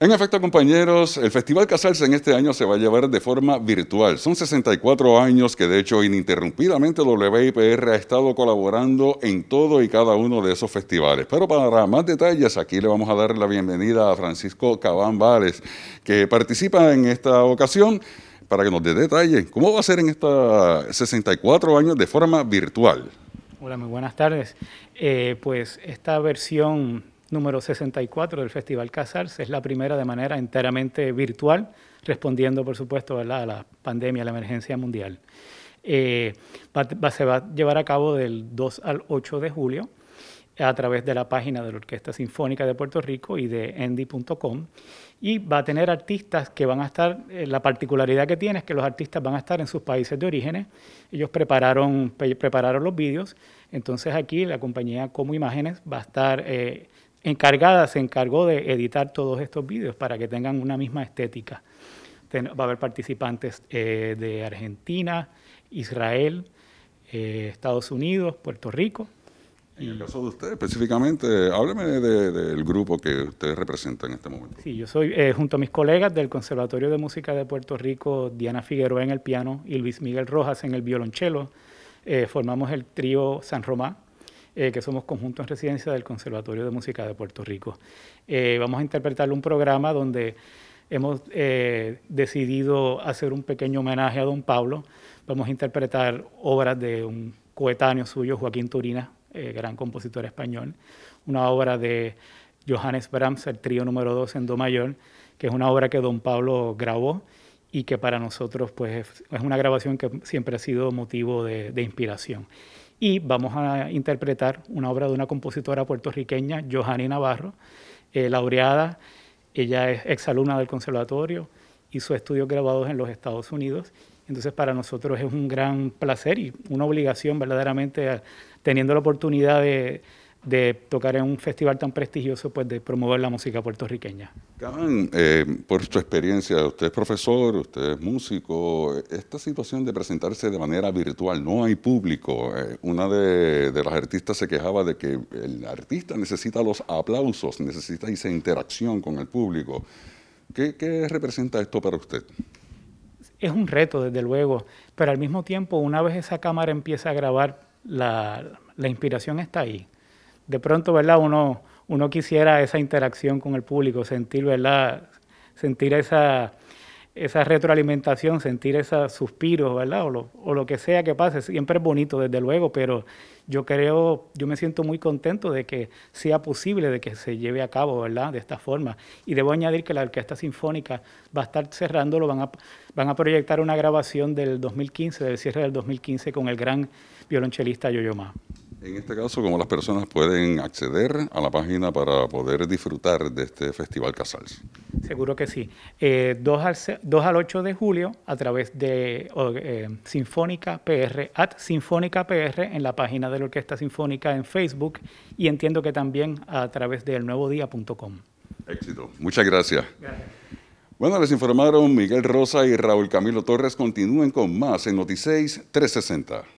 En efecto, compañeros, el Festival Casals en este año se va a llevar de forma virtual. Son 64 años que, de hecho, ininterrumpidamente WIPR ha estado colaborando en todo y cada uno de esos festivales. Pero para más detalles, aquí le vamos a dar la bienvenida a Francisco Cabán Vales, que participa en esta ocasión para que nos dé detalles. ¿Cómo va a ser en estos 64 años de forma virtual? Hola, muy buenas tardes. Eh, pues esta versión número 64 del Festival Casals. Es la primera de manera enteramente virtual, respondiendo, por supuesto, a la pandemia, a la emergencia mundial. Eh, va, se va a llevar a cabo del 2 al 8 de julio a través de la página de la Orquesta Sinfónica de Puerto Rico y de endy.com y va a tener artistas que van a estar, eh, la particularidad que tiene es que los artistas van a estar en sus países de orígenes, ellos prepararon, prepararon los vídeos, entonces aquí la compañía Como Imágenes va a estar eh, encargada se encargó de editar todos estos vídeos para que tengan una misma estética. va a haber participantes eh, de Argentina, Israel, eh, Estados Unidos, Puerto Rico. En el caso de usted específicamente, hábleme del grupo que usted representa en este momento. Sí, yo soy, eh, junto a mis colegas del Conservatorio de Música de Puerto Rico, Diana Figueroa en el piano y Luis Miguel Rojas en el violonchelo, formamos el trío San Román, eh, que somos conjunto en residencia del Conservatorio de Música de Puerto Rico. Eh, vamos a interpretar un programa donde hemos eh, decidido hacer un pequeño homenaje a don Pablo. Vamos a interpretar obras de un coetáneo suyo, Joaquín Turina, gran compositor español, una obra de Johannes Brahms, el trío número 2 en Do mayor, que es una obra que don Pablo grabó y que para nosotros pues, es una grabación que siempre ha sido motivo de inspiración y vamos a interpretar una obra de una compositora puertorriqueña, Johanny Navarro, eh, laureada. Ella es exalumna del conservatorio, hizo estudios grabados en los Estados Unidos. Entonces para nosotros es un gran placer y una obligación verdaderamente, teniendo la oportunidad de de tocar en un festival tan prestigioso, pues de promover la música puertorriqueña. Caban, eh, por su experiencia, usted es profesor, usted es músico, esta situación de presentarse de manera virtual, no hay público. Eh, una de, las artistas se quejaba de que el artista necesita los aplausos, necesita esa interacción con el público. ¿Qué, representa esto para usted? Es un reto, desde luego, pero al mismo tiempo, una vez esa cámara empieza a grabar, la, la inspiración está ahí de pronto, ¿verdad? Uno, uno quisiera esa interacción con el público, sentir, Sentir esa, retroalimentación, sentir esos suspiros, ¿verdad? O lo, o lo, que sea que pase, siempre es bonito, desde luego, pero yo creo, yo me siento muy contento de que sea posible de que se lleve a cabo, ¿verdad? De esta forma. Y debo añadir que la Orquesta Sinfónica va a estar cerrándolo, van a, van a proyectar una grabación del 2015, del cierre del 2015 con el gran violonchelista Ma. En este caso, ¿cómo las personas pueden acceder a la página para poder disfrutar de este Festival Casals? Seguro que sí. 2, eh, al, al, 8 de julio a través de eh, Sinfónica PR, at Sinfónica PR en la página de la Orquesta Sinfónica en Facebook y entiendo que también a través de elnuevodía.com. Éxito. Muchas gracias. Bueno, les informaron Miguel Rosa y Raúl Camilo Torres. Continúen con más en Noticias 360.